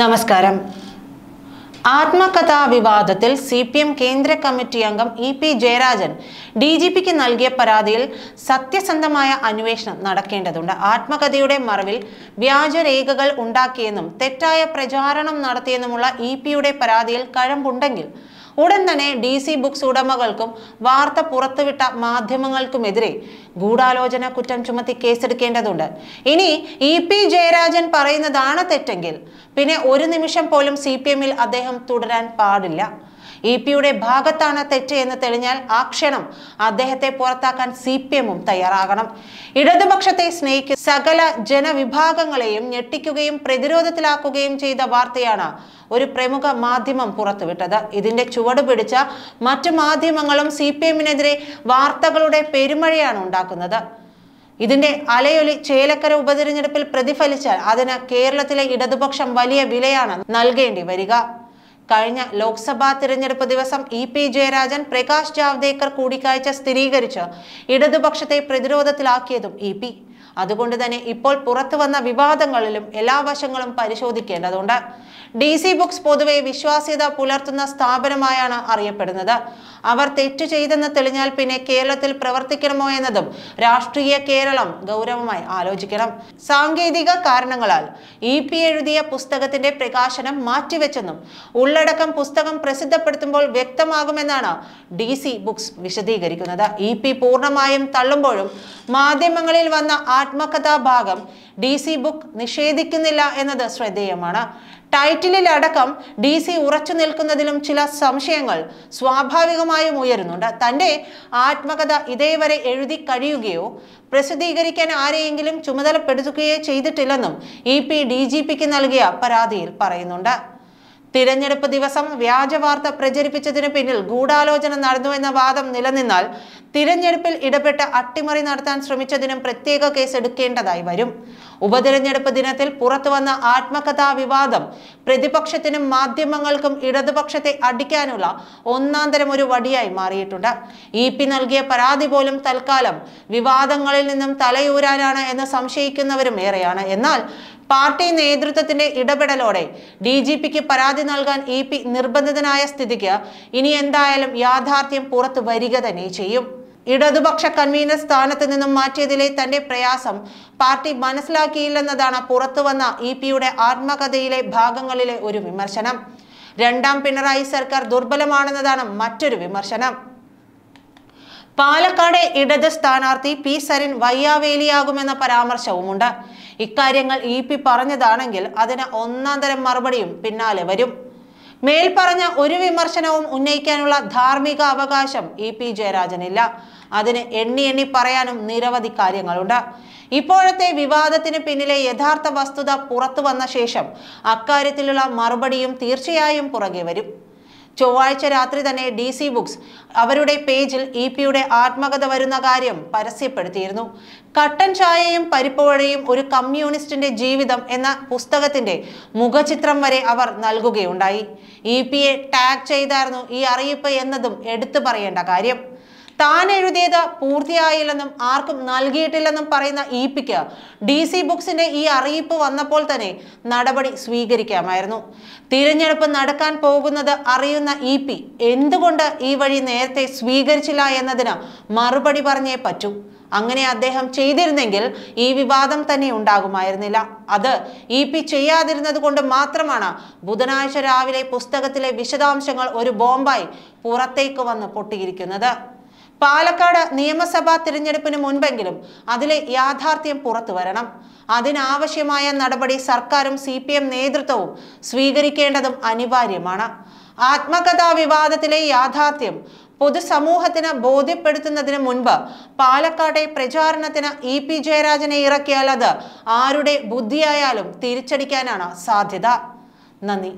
നമസ്കാരം ആത്മകഥാ വിവാദത്തിൽ സി പി എം കേന്ദ്ര കമ്മിറ്റി അംഗം E P Jayarajan D G പിക്ക് നൽകിയ പരാതിയിൽ സത്യസന്ധമായ അന്വേഷണം നടക്കേണ്ടതുണ്ട് ആത്മകഥയുടെ മറവിൽ വ്യാജരേഖകൾ ഉണ്ടാക്കിയെന്നും തെറ്റായ പ്രചാരണം നടത്തിയെന്നുമുള്ള ഇ പിയുടെ പരാതിയിൽ കഴമ്പുണ്ടെങ്കിൽ ഉടൻ തന്നെ ഡി സി ബുക്സ് ഉടമകൾക്കും വാർത്ത പുറത്തുവിട്ട മാധ്യമങ്ങൾക്കുമെതിരെ ഗൂഢാലോചന കുറ്റം ചുമത്തി കേസെടുക്കേണ്ടതുണ്ട് ഇനി ഇ പി ജയരാജൻ പറയുന്നതാണ് തെറ്റെങ്കിൽ പിന്നെ ഒരു നിമിഷം പോലും സി പി എമ്മിൽ അദ്ദേഹം തുടരാൻ പാടില്ല ഇ പിയുടെ ഭാഗത്താണ് തെറ്റ് എന്ന് തെളിഞ്ഞാൽ ആ ക്ഷണം അദ്ദേഹത്തെ പുറത്താക്കാൻ സി പി എമ്മും തയ്യാറാകണം ഇടതുപക്ഷത്തെ സ്നേഹിക്കുന്ന സകല ജനവിഭാഗങ്ങളെയും ഞെട്ടിക്കുകയും പ്രതിരോധത്തിലാക്കുകയും ചെയ്ത വാർത്തയാണ് ഒരു പ്രമുഖ മാധ്യമം പുറത്തുവിട്ടത് ഇതിന്റെ ചുവട് പിടിച്ച മറ്റു മാധ്യമങ്ങളും സി പി എമ്മിനെതിരെ വാർത്തകളുടെ പെരുമഴയാണ് ഉണ്ടാക്കുന്നത് ഇതിന്റെ അലയൊലി ചേലക്കര ഉപതിരഞ്ഞെടുപ്പിൽ പ്രതിഫലിച്ചാൽ അതിന് കേരളത്തിലെ ഇടതുപക്ഷം വലിയ വിലയാണ് നൽകേണ്ടി വരിക കഴിഞ്ഞ ലോക്സഭാ തിരഞ്ഞെടുപ്പ് ദിവസം ഇ പി ജയരാജൻ പ്രകാശ് ജാവ്ദേക്കർ കൂടിക്കാഴ്ച സ്ഥിരീകരിച്ച് ഇടതുപക്ഷത്തെ പ്രതിരോധത്തിലാക്കിയതും ഇ പി അതുകൊണ്ട് തന്നെ ഇപ്പോൾ പുറത്തു വന്ന വിവാദങ്ങളിലും എല്ലാ വശങ്ങളും പരിശോധിക്കേണ്ടതുണ്ട് ഡി സി ബുക്സ് പൊതുവെ വിശ്വാസ്യത പുലർത്തുന്ന സ്ഥാപനമായാണ് അറിയപ്പെടുന്നത് അവർ തെറ്റു ചെയ്തെന്ന് തെളിഞ്ഞാൽ പിന്നെ കേരളത്തിൽ പ്രവർത്തിക്കണമോ എന്നതും രാഷ്ട്രീയ കേരളം ഗൗരവമായി ആലോചിക്കണം സാങ്കേതിക കാരണങ്ങളാൽ ഇ പി എഴുതിയ പുസ്തകത്തിന്റെ പ്രകാശനം മാറ്റിവെച്ചെന്നും ഉള്ളടക്കം പുസ്തകം പ്രസിദ്ധപ്പെടുത്തുമ്പോൾ വ്യക്തമാകുമെന്നാണ് ഡി സി ബുക്സ് വിശദീകരിക്കുന്നത് ഇ പി പൂർണ്ണമായും തള്ളുമ്പോഴും മാധ്യമങ്ങളിൽ വന്ന ആത്മകഥാഭാഗം ഡി സി ബുക്ക് നിഷേധിക്കുന്നില്ല എന്നത് ശ്രദ്ധേയമാണ് ടൈറ്റിലിലടക്കം ഡി സി ഉറച്ചു നിൽക്കുന്നതിലും ചില സംശയങ്ങൾ സ്വാഭാവികമായും ഉയരുന്നുണ്ട് തൻ്റെ ആത്മകഥ ഇതേവരെ എഴുതി കഴിയുകയോ പ്രസിദ്ധീകരിക്കാൻ ആരെയെങ്കിലും ചുമതലപ്പെടുത്തുകയോ ചെയ്തിട്ടില്ലെന്നും ഇ പി ഡി ജി പിക്ക് നൽകിയ പരാതിയിൽ പറയുന്നുണ്ട് തിരഞ്ഞെടുപ്പ് ദിവസം വ്യാജവാർത്ത പ്രചരിപ്പിച്ചതിന് പിന്നിൽ ഗൂഢാലോചന നടന്നുവെന്ന വാദം നിലനിന്നാൽ തിരഞ്ഞെടുപ്പിൽ ഇടപെട്ട് അട്ടിമറി നടത്താൻ ശ്രമിച്ചതിനും പ്രത്യേക കേസ് എടുക്കേണ്ടതായി വരും ഉപതിരഞ്ഞെടുപ്പ് ദിനത്തിൽ പുറത്തുവന്ന ആത്മകഥാ വിവാദം പ്രതിപക്ഷത്തിനും മാധ്യമങ്ങൾക്കും ഇടതുപക്ഷത്തെ അടിക്കാനുള്ള ഒന്നാന്തരം ഒരു വടിയായി മാറിയിട്ടുണ്ട് ഇ പി നൽകിയ പരാതി പോലും തൽക്കാലം വിവാദങ്ങളിൽ നിന്നും തലയൂരാനാണ് എന്ന് സംശയിക്കുന്നവരും ഏറെയാണ് എന്നാൽ പാർട്ടി നേതൃത്വത്തിന്റെ ഇടപെടലോടെ ഡി ജി പിക്ക് പരാതി നൽകാൻ ഇ പി നിർബന്ധിതനായ സ്ഥിതിക്ക് ഇനി എന്തായാലും യാഥാർത്ഥ്യം പുറത്തു വരിക തന്നെ ചെയ്യും ഇടതുപക്ഷ കൺവീനർ സ്ഥാനത്ത് നിന്നും മാറ്റിയതിലെ തന്റെ പ്രയാസം പാർട്ടി മനസ്സിലാക്കിയില്ലെന്നതാണ് പുറത്തുവന്ന ഇ പിയുടെ ആത്മകഥയിലെ ഭാഗങ്ങളിലെ ഒരു വിമർശനം രണ്ടാം പിണറായി സർക്കാർ ദുർബലമാണെന്നതാണ് മറ്റൊരു വിമർശനം പാലക്കാട് ഇടത് സ്ഥാനാർത്ഥി പി സരിൻ വയ്യാവേലിയാകുമെന്ന പരാമർശവുമുണ്ട് ഇക്കാര്യങ്ങൾ ഇ പി പറഞ്ഞതാണെങ്കിൽ അതിന് ഒന്നാം തരം മറുപടിയും പിന്നാലെ വരും മേൽപ്പറഞ്ഞ ഒരു വിമർശനവും ഉന്നയിക്കാനുള്ള ധാർമ്മിക അവകാശം ഇ പി ജയരാജനില്ല അതിന് എണ്ണി എണ്ണി പറയാനും നിരവധി കാര്യങ്ങളുണ്ട് ഇപ്പോഴത്തെ വിവാദത്തിന് പിന്നിലെ യഥാർത്ഥ വസ്തുത പുറത്തു വന്ന ശേഷം അക്കാര്യത്തിലുള്ള മറുപടിയും തീർച്ചയായും പുറകെ വരും ചൊവ്വാഴ്ച രാത്രി തന്നെ ഡി സി ബുക്സ് അവരുടെ പേജിൽ ഇ പിയുടെ ആത്മകഥ വരുന്ന കാര്യം പരസ്യപ്പെടുത്തിയിരുന്നു കട്ടൻ ചായയും പരിപ്പുവഴയും ഒരു കമ്മ്യൂണിസ്റ്റിന്റെ ജീവിതം എന്ന പുസ്തകത്തിന്റെ മുഖചിത്രം വരെ അവർ നൽകുകയുണ്ടായി ഇ പിയെ ടാഗ് ചെയ്തായിരുന്നു ഈ അറിയിപ്പ് എന്നതും എടുത്തു പറയേണ്ട കാര്യം താൻ എഴുതിയത് പൂർത്തിയായില്ലെന്നും ആർക്കും നൽകിയിട്ടില്ലെന്നും പറയുന്ന ഇ പിക്ക് ഡി സി ബുക്സിന്റെ ഈ അറിയിപ്പ് വന്നപ്പോൾ തന്നെ നടപടി സ്വീകരിക്കാമായിരുന്നു തിരഞ്ഞെടുപ്പ് നടക്കാൻ പോകുന്നത് അറിയുന്ന ഇ പി എന്തുകൊണ്ട് ഈ വഴി നേരത്തെ സ്വീകരിച്ചില്ല എന്നതിന് മറുപടി പറഞ്ഞേ പറ്റൂ അങ്ങനെ അദ്ദേഹം ചെയ്തിരുന്നെങ്കിൽ ഈ വിവാദം തന്നെ ഉണ്ടാകുമായിരുന്നില്ല അത് ഇ പി ചെയ്യാതിരുന്നത് കൊണ്ട് മാത്രമാണ് ബുധനാഴ്ച രാവിലെ പുസ്തകത്തിലെ വിശദാംശങ്ങൾ ഒരു ബോംബായി പുറത്തേക്ക് വന്ന് പൊട്ടിയിരിക്കുന്നത് പാലക്കാട് നിയമസഭാ തിരഞ്ഞെടുപ്പിന് മുൻപെങ്കിലും അതിലെ യാഥാർത്ഥ്യം പുറത്തു വരണം അതിനാവശ്യമായ നടപടി സർക്കാരും സി പി എം നേതൃത്വവും സ്വീകരിക്കേണ്ടതും അനിവാര്യമാണ് ആത്മകഥാ വിവാദത്തിലെ യാഥാർത്ഥ്യം പൊതുസമൂഹത്തിന് ബോധ്യപ്പെടുത്തുന്നതിന് മുൻപ് പാലക്കാട്ടെ പ്രചാരണത്തിന് ഇ പി ജയരാജനെ ഇറക്കിയാൽ അത് ആരുടെ ബുദ്ധിയായാലും തിരിച്ചടിക്കാനാണ് സാധ്യത നന്ദി